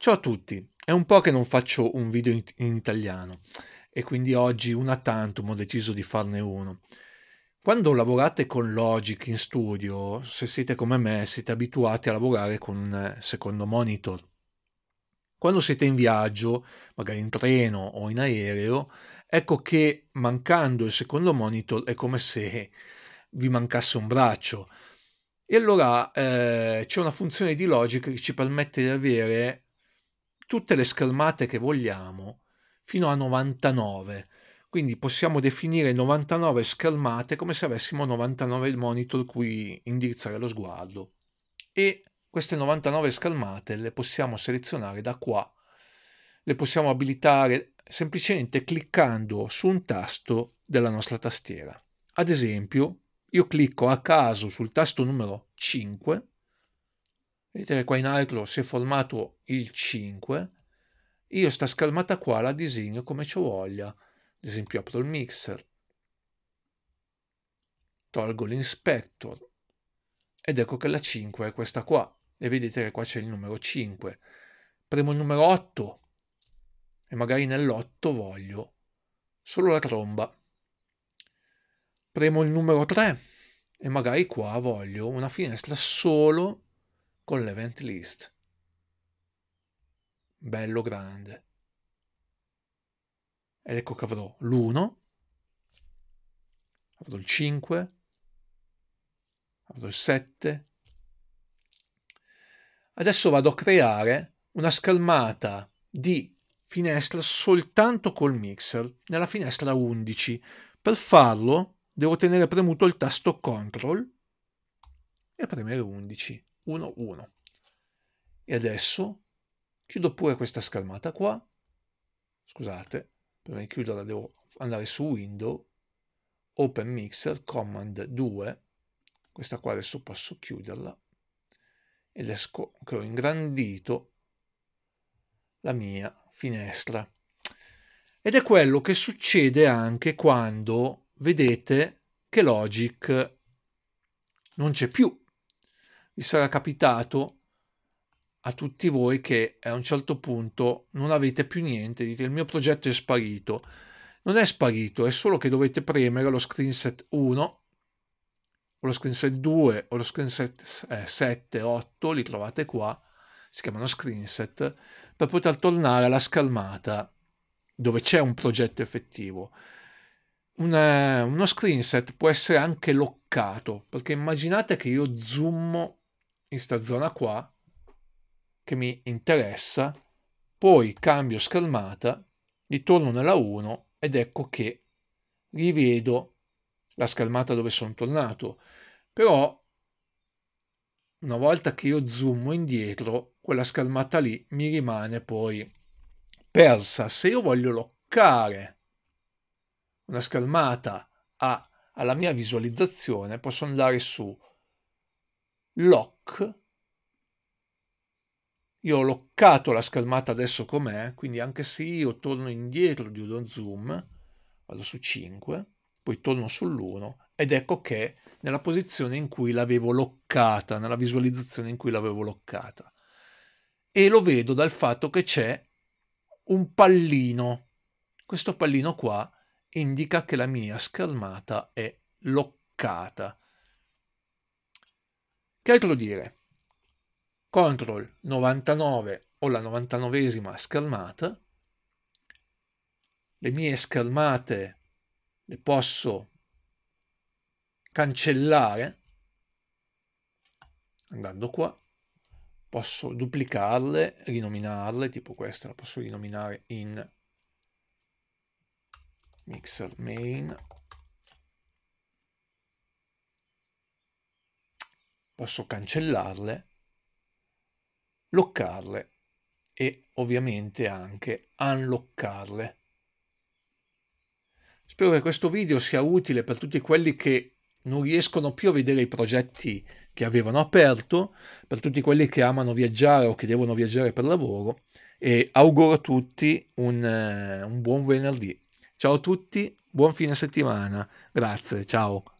Ciao a tutti, è un po' che non faccio un video in, italiano e quindi oggi una tantum ho deciso di farne uno. Quando lavorate con Logic in studio, se siete come me, siete abituati a lavorare con un eh, secondo monitor. Quando siete in viaggio, magari in treno o in aereo, ecco che mancando il secondo monitor è come se vi mancasse un braccio. E allora eh, c'è una funzione di Logic che ci permette di avere tutte le schermate che vogliamo fino a 99. Quindi possiamo definire 99 schermate come se avessimo 99 monitor cui indirizzare lo sguardo. E queste 99 schermate le possiamo selezionare da qua. Le possiamo abilitare semplicemente cliccando su un tasto della nostra tastiera. Ad esempio, io clicco a caso sul tasto numero 5 Vedete qua in alto si è formato il 5. Io sta scalmata qua la disegno come ci voglia. Ad esempio apro il mixer. Tolgo l'inspector. Ed ecco che la 5 è questa qua. E vedete che qua c'è il numero 5. Premo il numero 8. E magari nell'8 voglio solo la tromba. Premo il numero 3 e magari qua voglio una finestra solo con l'event list. Bello grande. Ed ecco che avrò l'1, avrò il 5, avrò il 7. Adesso vado a creare una schermata di finestra soltanto col mixer nella finestra 11. Per farlo devo tenere premuto il tasto CTRL e premere 11. 1-1. E adesso chiudo pure questa schermata qua. Scusate, prima di chiuderla devo andare su Window, Open Mixer, Command 2. Questa qua adesso posso chiuderla. Ed esco che ho ingrandito la mia finestra. Ed è quello che succede anche quando vedete che Logic non c'è più vi sarà capitato a tutti voi che a un certo punto non avete più niente, dite il mio progetto è sparito. Non è sparito, è solo che dovete premere lo screenset 1 o lo screenset 2 o lo screenset eh, 7, 8, li trovate qua, si chiamano screenset, per poter tornare alla schermata dove c'è un progetto effettivo. Una, eh, uno screenset può essere anche loccato, perché immaginate che io zoom in sta zona qua che mi interessa, poi cambio schermata, ritorno nella 1 ed ecco che rivedo la schermata dove sono tornato. Però una volta che io zoom indietro, quella schermata lì mi rimane poi persa. Se io voglio loccare una schermata a, alla mia visualizzazione, posso andare su lock. Io ho loccato la schermata adesso com'è, quindi anche se io torno indietro di uno zoom, vado su 5, poi torno sull'1 ed ecco che nella posizione in cui l'avevo loccata, nella visualizzazione in cui l'avevo loccata. E lo vedo dal fatto che c'è un pallino. Questo pallino qua indica che la mia schermata è loccata. Che altro dire? Control 99 o la 99esima schermata, le mie schermate le posso cancellare andando qua, posso duplicarle, rinominarle, tipo questa la posso rinominare in mixer main posso cancellarle, loccarle e ovviamente anche unloccarle. Spero che questo video sia utile per tutti quelli che non riescono più a vedere i progetti che avevano aperto, per tutti quelli che amano viaggiare o che devono viaggiare per lavoro e auguro a tutti un, eh, un buon venerdì. Ciao a tutti, buon fine settimana, grazie, ciao.